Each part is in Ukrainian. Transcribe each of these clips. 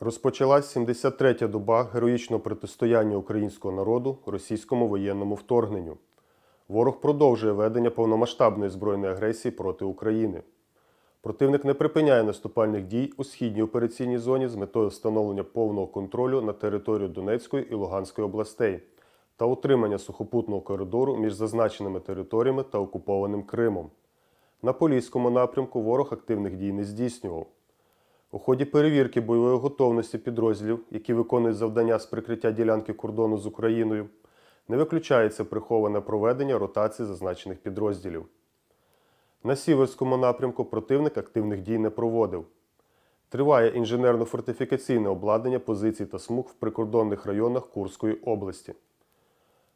Розпочалась 73-та доба героїчного протистояння українського народу російському воєнному вторгненню. Ворог продовжує ведення повномасштабної збройної агресії проти України. Противник не припиняє наступальних дій у східній операційній зоні з метою встановлення повного контролю на територію Донецької і Луганської областей та утримання сухопутного коридору між зазначеними територіями та окупованим Кримом. На Поліському напрямку ворог активних дій не здійснював. У ході перевірки бойової готовності підрозділів, які виконують завдання з прикриття ділянки кордону з Україною, не виключається приховане проведення ротації зазначених підрозділів. На Сіверському напрямку противник активних дій не проводив. Триває інженерно-фортифікаційне обладнання позицій та смуг в прикордонних районах Курської області.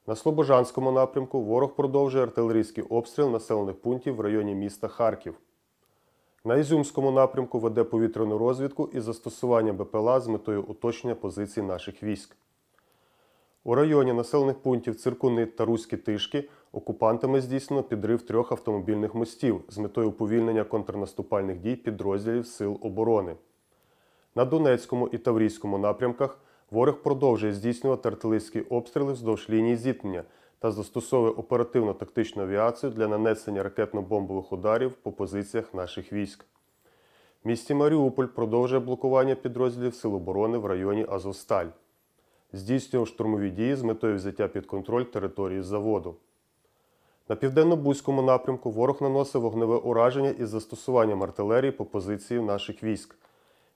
На Слобожанському напрямку ворог продовжує артилерійський обстріл населених пунктів в районі міста Харків. На Ізюмському напрямку веде повітряну розвідку і застосування БПЛА з метою уточнення позицій наших військ. У районі населених пунктів Циркуни та Руські Тишки окупантами здійснено підрив трьох автомобільних мостів з метою уповільнення контрнаступальних дій підрозділів Сил оборони. На Донецькому і Таврійському напрямках ворог продовжує здійснювати артилерійські обстріли вздовж лінії зіткнення – та застосовує оперативно тактичну авіацію для нанесення ракетно-бомбових ударів по позиціях наших військ. В місті Маріуполь продовжує блокування підрозділів Сил оборони в районі Азовсталь, здійснював штурмові дії з метою взяття під контроль території заводу. На південно-бузькому напрямку ворог наносив вогневе ураження із застосуванням артилерії по позиції наших військ,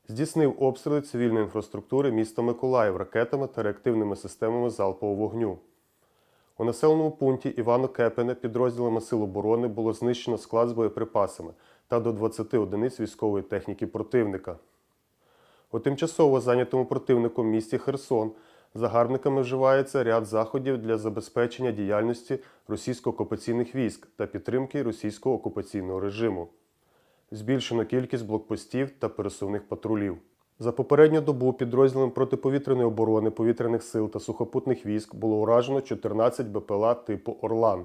здійснив обстріли цивільної інфраструктури міста Миколаїв ракетами та реактивними системами залпового вогню. У населеному пункті Івано Кепене підрозділами Сил оборони було знищено склад з боєприпасами та до 20 одиниць військової техніки противника. У тимчасово зайнятому противником місті Херсон загарбниками вживається ряд заходів для забезпечення діяльності російсько-окупаційних військ та підтримки російського окупаційного режиму. Збільшено кількість блокпостів та пересувних патрулів. За попередню добу підрозділами протиповітряної оборони повітряних сил та сухопутних військ було уражено 14 БПЛА типу Орлан.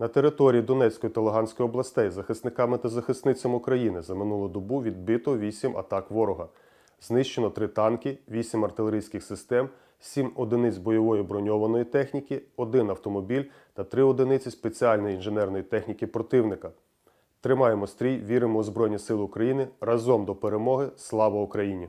На території Донецької та Луганської областей захисниками та захисницями України за минулу добу відбито 8 атак ворога. Знищено 3 танки, 8 артилерійських систем, 7 одиниць бойової броньованої техніки, 1 автомобіль та 3 одиниці спеціальної інженерної техніки противника. Тримаємо стрій, віримо у Збройні Сили України разом до перемоги. Слава Україні!